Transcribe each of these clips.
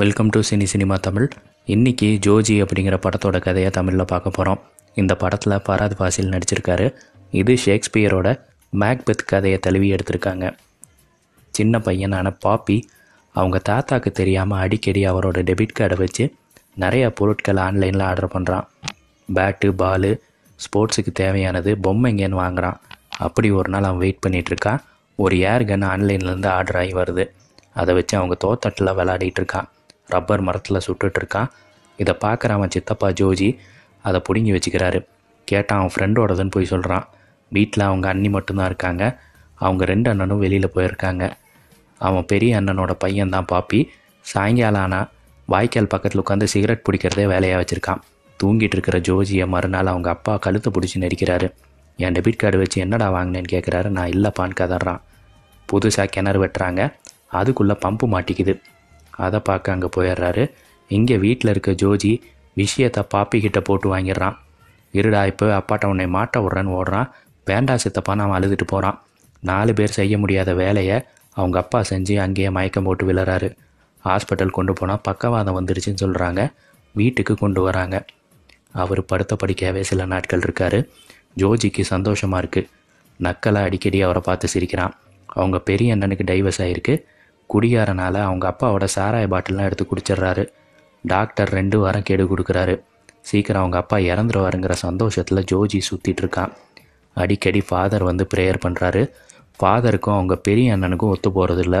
welcome to cine cinema Tamil இன்றைக்கி ஜோஜி அப்படிங்கிற படத்தோட கதையை தமிழில் பார்க்க போகிறோம் இந்த படத்தில் பராத் பாசில் நடிச்சிருக்காரு இது ஷேக்ஸ்பியரோட மேக்பெத் கதையை தழுவி எடுத்திருக்காங்க சின்ன பையனான பாப்பி அவங்க தாத்தாக்கு தெரியாமல் அடிக்கடி அவரோட டெபிட் கார்டை வச்சு நிறையா பொருட்கள் ஆன்லைனில் ஆர்டர் பண்ணுறான் பேட்டு பாலு ஸ்போர்ட்ஸுக்கு தேவையானது பொம்மைங்கன்னு வாங்குகிறான் அப்படி ஒரு நாள் அவன் வெயிட் பண்ணிகிட்ருக்கான் ஒரு ஏர் ஆன்லைன்லேருந்து ஆர்டர் ஆகி வருது அதை வச்சு அவங்க தோத்தட்டில் விளாடிட்டு இருக்கான் ரப்பர் மரத்தில் சுட்டுட்ருக்கான் இதை பார்க்குற அவன் சித்தப்பா ஜோஜி அதை பிடுங்கி வச்சுக்கிறாரு கேட்டான் அவன் ஃப்ரெண்டோடதுன்னு போய் சொல்கிறான் வீட்டில் அவங்க அண்ணி மட்டும்தான் இருக்காங்க அவங்க ரெண்டு அண்ணனும் வெளியில் போயிருக்காங்க அவன் பெரிய அண்ணனோட பையன்தான் பாப்பி சாயங்காலம் ஆனால் வாய்க்கால் பக்கத்தில் உட்காந்து சிகரெட் பிடிக்கிறதே வேலையாக வச்சுருக்கான் தூங்கிட்டு இருக்கிற ஜோஜியை மறுநாள் அவங்க அப்பா கழுத்தை பிடிச்சி நடிக்கிறாரு என் டெபிட் கார்டு வச்சு என்னடா வாங்கினேன்னு கேட்குறாரு நான் இல்லைப்பான்னு கதறான் புதுசாக கிணறு வெட்டுறாங்க அதுக்குள்ளே பம்பு மாட்டிக்குது அதை பார்க்க அங்கே போயிடுறாரு இங்கே வீட்டில் இருக்க ஜோஜி விஷயத்தை பாப்பிக்கிட்ட போட்டு வாங்கிடுறான் இருடா இப்போ அப்பாட்ட உன்னை மாட்ட விட்றேன்னு ஓடுறான் வேண்டா சித்தப்பா நான் அழுதுட்டு போகிறான் நாலு பேர் செய்ய முடியாத வேலையை அவங்க அப்பா செஞ்சு அங்கேயே மயக்கம் போட்டு விழுறாரு ஹாஸ்பிட்டல் கொண்டு போனால் பக்கவாதம் வந்துருச்சுன்னு சொல்கிறாங்க வீட்டுக்கு கொண்டு வராங்க அவர் படுத்த படிக்கவே சில நாட்கள் இருக்கார் ஜோஜிக்கு சந்தோஷமாக இருக்குது நக்கலாக அடிக்கடி அவரை பார்த்து சிரிக்கிறான் அவங்க பெரிய அண்ணனுக்கு டைவர்ஸ் ஆகிருக்கு குடியாரனால் அவங்க அப்பாவோட சாராய பாட்டிலாம் எடுத்து குடிச்சிடுறாரு டாக்டர் ரெண்டு வாரம் கேடு கொடுக்குறாரு சீக்கிரம் அவங்க அப்பா இறந்துருவாருங்கிற சந்தோஷத்தில் ஜோஜி சுற்றிட்டு இருக்கான் அடிக்கடி ஃபாதர் வந்து ப்ரேயர் பண்ணுறாரு ஃபாதருக்கும் அவங்க பெரிய அண்ணனுக்கும் ஒத்து போகிறதில்ல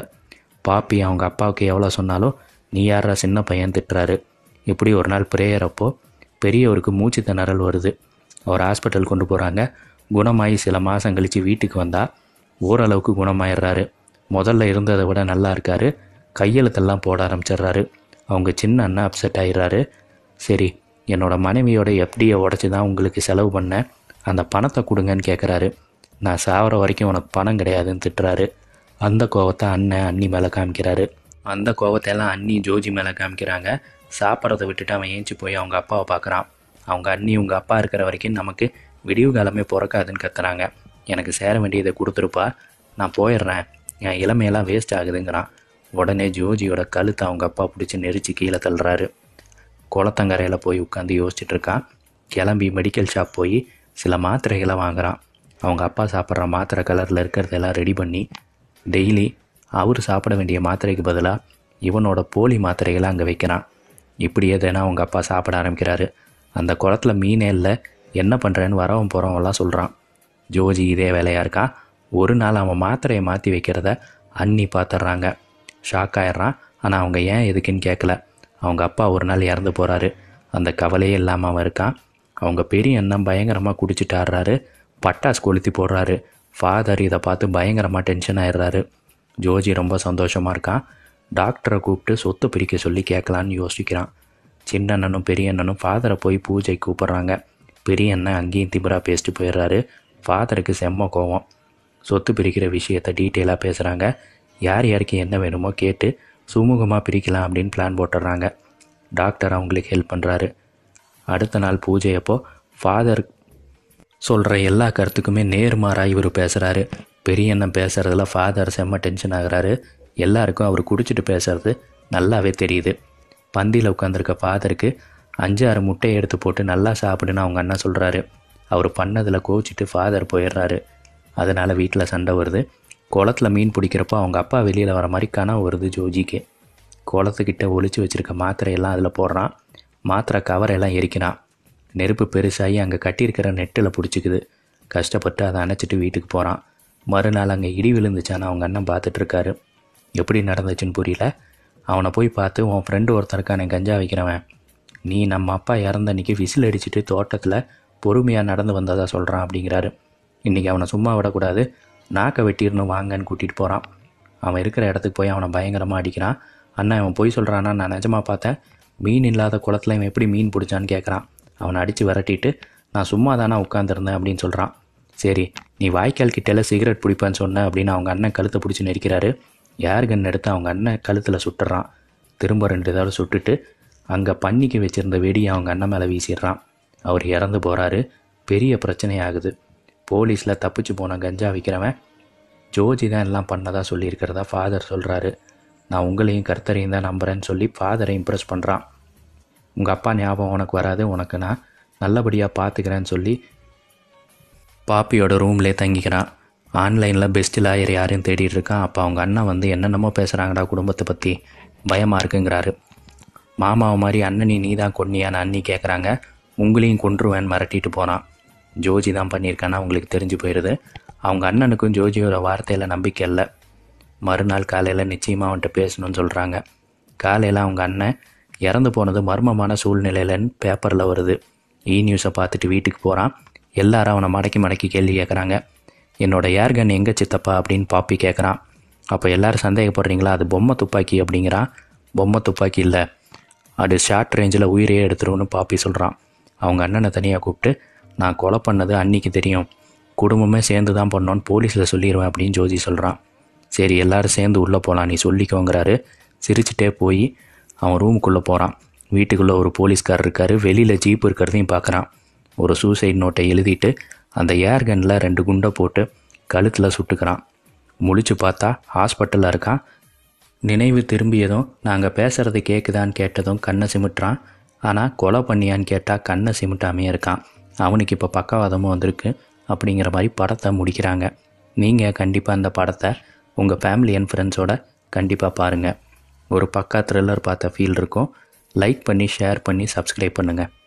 பாப்பி அவங்க அப்பாவுக்கு எவ்வளோ சொன்னாலும் நீ யாரா சின்ன பையன் திட்டுறாரு இப்படி ஒரு நாள் ப்ரேயர் அப்போ பெரியவருக்கு மூச்சு திணறல் வருது அவர் ஹாஸ்பிட்டல் கொண்டு போகிறாங்க குணமாகி சில மாதம் கழித்து வீட்டுக்கு வந்தால் ஓரளவுக்கு குணமாயிடுறாரு முதல்ல இருந்ததை விட நல்லா இருக்கார் கையெழுத்தெல்லாம் போட ஆரம்பிச்சிடுறாரு அவங்க சின்ன அண்ணா அப்செட் ஆயிடுறாரு சரி என்னோடய மனைவியோட எஃப்டியை உடச்சி தான் உங்களுக்கு செலவு பண்ணேன் அந்த பணத்தை கொடுங்கன்னு கேட்குறாரு நான் சாவர வரைக்கும் உனக்கு பணம் கிடையாதுன்னு திட்டுறாரு அந்த கோவத்தை அண்ணன் அண்ணி மேலே காமிக்கிறாரு அந்த கோவத்தையெல்லாம் அண்ணி ஜோஜி மேலே காமிக்கிறாங்க சாப்பிட்றத விட்டுட்டு அவன் ஏஞ்சி போய் அவங்க அப்பாவை பார்க்குறான் அவங்க அண்ணி உங்கள் அப்பா இருக்கிற வரைக்கும் நமக்கு விடிவு காலமே பிறக்காதுன்னு கத்துறாங்க எனக்கு சேர வேண்டியதை கொடுத்துருப்பா நான் போயிடுறேன் என் இளமையெல்லாம் வேஸ்ட் ஆகுதுங்கிறான் உடனே ஜோஜியோட கழுத்தை அவங்க அப்பா பிடிச்சி நெரிச்சு கீழே தள்ளுறாரு குளத்தங்கரையில் போய் உட்காந்து யோசிச்சுட்டு இருக்கான் கிளம்பி மெடிக்கல் ஷாப் போய் சில மாத்திரைகளை வாங்குகிறான் அவங்க அப்பா சாப்பிட்ற மாத்திரை கலரில் இருக்கிறதெல்லாம் ரெடி பண்ணி டெய்லி அவர் சாப்பிட வேண்டிய மாத்திரைக்கு பதிலாக இவனோட போலி மாத்திரைகளை அங்கே வைக்கிறான் இப்படியே தினம் அவங்க அப்பா சாப்பிட ஆரம்பிக்கிறாரு அந்த குளத்தில் மீனே இல்லை என்ன பண்ணுறேன்னு வரவும் போகிறவங்களாம் சொல்கிறான் ஜோஜி இதே வேலையாக இருக்கான் ஒரு நாள் அவன் மாத்திரையை மாற்றி வைக்கிறத அண்ணி பார்த்துட்றாங்க ஷாக் ஆயிடுறான் ஆனால் அவங்க ஏன் எதுக்குன்னு கேட்கல அவங்க அப்பா ஒரு நாள் இறந்து போகிறாரு அந்த கவலையே இல்லாமல் அவன் இருக்கான் அவங்க பெரிய அண்ணன் பயங்கரமாக குடிச்சிட்டு ஆடுறாரு பட்டாசு கொளுத்தி போடுறாரு ஃபாதர் இதை பார்த்து பயங்கரமாக டென்ஷன் ஆயிடுறாரு ஜோஜி ரொம்ப சந்தோஷமாக இருக்கான் டாக்டரை கூப்பிட்டு சொத்து பிரிக்க சொல்லி கேட்கலான்னு யோசிக்கிறான் சின்ன அண்ணனும் பெரிய அண்ணனும் ஃபாதரை போய் பூஜை கூப்பிட்றாங்க பெரிய அண்ணன் அங்கேயும் திபுரா பேசிட்டு போயிடுறாரு ஃபாதருக்கு செம்ம கோவம் சொத்து பிரிக்கிற விஷயத்தை டீட்டெயிலாக பேசுகிறாங்க யார் யாருக்கு என்ன வேணுமோ கேட்டு சுமூகமாக பிரிக்கலாம் அப்படின்னு பிளான் போட்டுடுறாங்க டாக்டர் அவங்களுக்கு ஹெல்ப் பண்ணுறாரு அடுத்த நாள் பூஜை அப்போ ஃபாதர் சொல்கிற எல்லா கருத்துக்குமே நேர்மாறாக இவர் பேசுகிறாரு பெரியண்ணன் பேசுகிறதுல ஃபாதர் செம்ம டென்ஷன் ஆகிறாரு எல்லாருக்கும் அவர் குடிச்சிட்டு பேசுகிறது நல்லாவே தெரியுது பந்தியில் உட்காந்துருக்க ஃபாதருக்கு அஞ்சு ஆறு முட்டையை எடுத்து போட்டு நல்லா சாப்பிடுன்னு அவங்க அண்ணா சொல்கிறாரு அவர் பண்ணதில் கோச்சிட்டு ஃபாதர் போயிடுறாரு அதனால் வீட்டில் சண்டை வருது குளத்தில் மீன் பிடிக்கிறப்போ அவங்க அப்பா வெளியில் வர மாதிரி கனவு வருது ஜோஜிக்கு குளத்துக்கிட்ட ஒழிச்சு வச்சுருக்க மாத்திரையெல்லாம் அதில் போடுறான் மாத்திரை கவரையெல்லாம் எரிக்கிறான் நெருப்பு பெருசாகி அங்கே கட்டியிருக்கிற நெட்டில் பிடிச்சிக்குது கஷ்டப்பட்டு அதை அணைச்சிட்டு வீட்டுக்கு போகிறான் மறுநாள் அங்கே இடி விழுந்துச்சான்னு அவங்க அண்ணன் பார்த்துட்ருக்காரு எப்படி நடந்துச்சுன்னு புரியல அவனை போய் பார்த்து உன் ஃப்ரெண்டு ஒருத்தருக்கான கஞ்சா வைக்கிறவன் நீ நம்ம அப்பா இறந்த அன்றைக்கி விசில் அடிச்சுட்டு தோட்டத்தில் பொறுமையாக நடந்து வந்ததாக சொல்கிறான் அப்படிங்கிறாரு இன்றைக்கி அவனை சும்மா விடக்கூடாது நாக்கை வெட்டிடணும் வாங்கன்னு கூட்டிகிட்டு போகிறான் அவன் இருக்கிற இடத்துக்கு போய் அவனை பயங்கரமாக அடிக்கிறான் அண்ணா அவன் போய் சொல்கிறான்னா நான் நிஜமாக பார்த்தேன் மீன் இல்லாத குளத்தில் இவன் எப்படி மீன் பிடிச்சான்னு கேட்குறான் அவனை அடித்து விரட்டிட்டு நான் சும்மா தானே உட்காந்துருந்தேன் அப்படின்னு சொல்கிறான் சரி நீ வாய்க்கால் கிட்டேல சிகரெட் பிடிப்பேன்னு சொன்ன அப்படின்னு அவங்க அண்ணன் கழுத்தை பிடிச்சி நெரிக்கிறாரு யார் கன் எடுத்து அவங்க அண்ணன் கழுத்தில் சுட்டுறான் திரும்ப ரெண்டு தடவை சுட்டுட்டு அங்கே பன்னிக்கு வச்சுருந்த வெடியை அவங்க அண்ணன் மேலே வீசிடுறான் அவர் இறந்து போகிறாரு பெரிய பிரச்சனையாகுது போலீஸில் தப்பிச்சு போன கஞ்சா விற்கிறவன் ஜோஜி தான் எல்லாம் பண்ணதாக சொல்லியிருக்கிறதா ஃபாதர் சொல்கிறாரு நான் உங்களையும் கர்த்தரையும் தான் நம்புகிறேன்னு சொல்லி ஃபாதரை இம்ப்ரெஸ் பண்ணுறான் உங்கள் அப்பா ஞாபகம் உனக்கு வராது உனக்கு நான் நல்லபடியாக பார்த்துக்கிறேன்னு சொல்லி பாப்பியோட ரூம்லே தங்கிக்கிறான் ஆன்லைனில் பெஸ்ட் லாயர் யாரையும் தேடிட்டு இருக்கான் அப்போ அவங்க அண்ணன் வந்து என்னென்னமோ பேசுகிறாங்கடா குடும்பத்தை பற்றி பயமாக இருக்குங்கிறாரு மாமாவை மாதிரி அண்ணனி நீ தான் கொன்னியான்னு அண்ணி கேட்குறாங்க உங்களையும் கொன்றுவேன் மிரட்டிட்டு போனான் ஜோஜி தான் பண்ணியிருக்கான்னு அவங்களுக்கு தெரிஞ்சு போயிடுது அவங்க அண்ணனுக்கும் ஜோஜியோட வார்த்தையில் நம்பிக்கை இல்லை மறுநாள் காலையில் நிச்சயமாக அவன்கிட்ட பேசணும்னு சொல்கிறாங்க காலையில் அவங்க அண்ணன் இறந்து போனது மர்மமான சூழ்நிலையிலன்னு பேப்பரில் வருது இ e நியூஸை பார்த்துட்டு வீட்டுக்கு போகிறான் எல்லாரும் அவனை மடக்கி மடக்கி கேள்வி கேட்குறாங்க என்னோடய ஏர்கன் எங்கே சித்தப்பா அப்படின்னு பாப்பி கேட்குறான் அப்போ எல்லோரும் சந்தேகப்படுறீங்களா அது பொம்மை துப்பாக்கி அப்படிங்கிறான் பொம்மை துப்பாக்கி இல்லை அது ஷார்ட் ரேஞ்சில் உயிரையே எடுத்துருவோன்னு பாப்பி சொல்கிறான் அவங்க அண்ணனை தனியாக கூப்பிட்டு நான் கொலை பண்ணது அன்னைக்கு தெரியும் குடும்பமே சேர்ந்து தான் பண்ணோன்னு போலீஸில் சொல்லிடுவேன் அப்படின்னு ஜோதி சொல்கிறான் சரி எல்லோரும் சேர்ந்து உள்ளே போகலாம் நீ சொல்லிக்கோங்கிறாரு சிரிச்சுட்டே போய் அவன் ரூமுக்குள்ளே போகிறான் வீட்டுக்குள்ளே ஒரு போலீஸ்கார் இருக்கார் வெளியில் ஜீப் இருக்கிறதையும் பார்க்குறான் ஒரு சூசைட் நோட்டை எழுதிட்டு அந்த ஏர்கனில் ரெண்டு குண்டை போட்டு கழுத்தில் சுட்டுக்கிறான் முழிச்சு பார்த்தா ஹாஸ்பிட்டலில் இருக்கான் நினைவு திரும்பியதும் நாங்கள் பேசுகிறது கேட்குதான்னு கேட்டதும் கண்ணை சிமிட்டுறான் ஆனால் கொலை பண்ணியான்னு கேட்டால் கண்ணை சிமிட்டாமே இருக்கான் அவனுக்கு இப்போ பக்கவாதமும் வந்திருக்கு அப்படிங்கிற மாதிரி படத்தை முடிக்கிறாங்க நீங்கள் கண்டிப்பாக அந்த படத்தை உங்கள் ஃபேமிலி அண்ட் ஃப்ரெண்ட்ஸோட கண்டிப்பாக பாருங்கள் ஒரு பக்கா த்ரில்லர் பார்த்த ஃபீல் இருக்கும் லைக் பண்ணி ஷேர் பண்ணி சப்ஸ்கிரைப் பண்ணுங்கள்